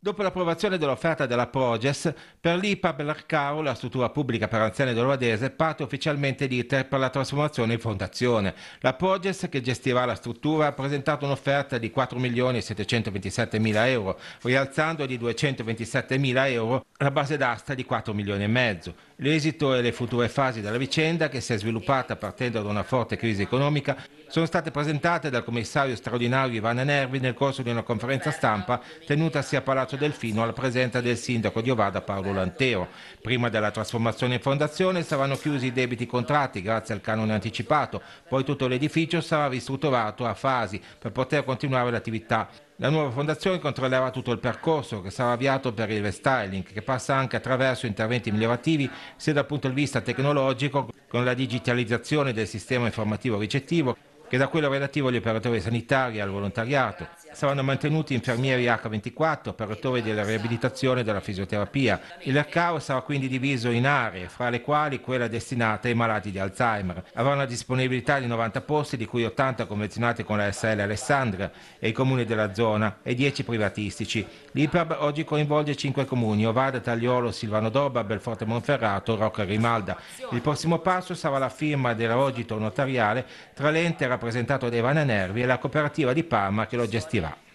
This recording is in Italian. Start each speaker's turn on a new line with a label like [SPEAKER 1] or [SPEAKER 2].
[SPEAKER 1] Dopo l'approvazione dell'offerta della Proges, per l'IPAB Larcao, la struttura pubblica per anziani dell'Ovadese, parte ufficialmente l'iter per la trasformazione in fondazione. La Proges, che gestirà la struttura, ha presentato un'offerta di 4.727.000 euro, rialzando di 227.000 euro la base d'asta di 4 milioni e mezzo. L'esito e le future fasi della vicenda, che si è sviluppata partendo da una forte crisi economica, sono state presentate dal commissario straordinario Ivana Nervi nel corso di una conferenza stampa tenutasi a Palazzo Delfino alla presenza del sindaco di Ovada Paolo Lanteo. Prima della trasformazione in fondazione saranno chiusi i debiti contratti grazie al canone anticipato, poi tutto l'edificio sarà ristrutturato a fasi per poter continuare l'attività. La nuova fondazione controllerà tutto il percorso che sarà avviato per il restyling, che passa anche attraverso interventi migliorativi sia dal punto di vista tecnologico, con la digitalizzazione del sistema informativo ricettivo, che da quello relativo agli operatori sanitari e al volontariato. Saranno mantenuti infermieri H24, operatori della riabilitazione e della fisioterapia. Il RCAO sarà quindi diviso in aree, fra le quali quella destinata ai malati di Alzheimer. Avrà una disponibilità di 90 posti, di cui 80 convenzionati con la SL Alessandria e i comuni della zona e 10 privatistici. L'IPAB oggi coinvolge 5 comuni, Ovada, Tagliolo, Silvano Dobba, Belforte Monferrato, Rocca e Rimalda. Il prossimo passo sarà la firma dell'ogito notariale tra l'ente e rappresentato dai Nervi e la cooperativa di Parma che lo gestirà.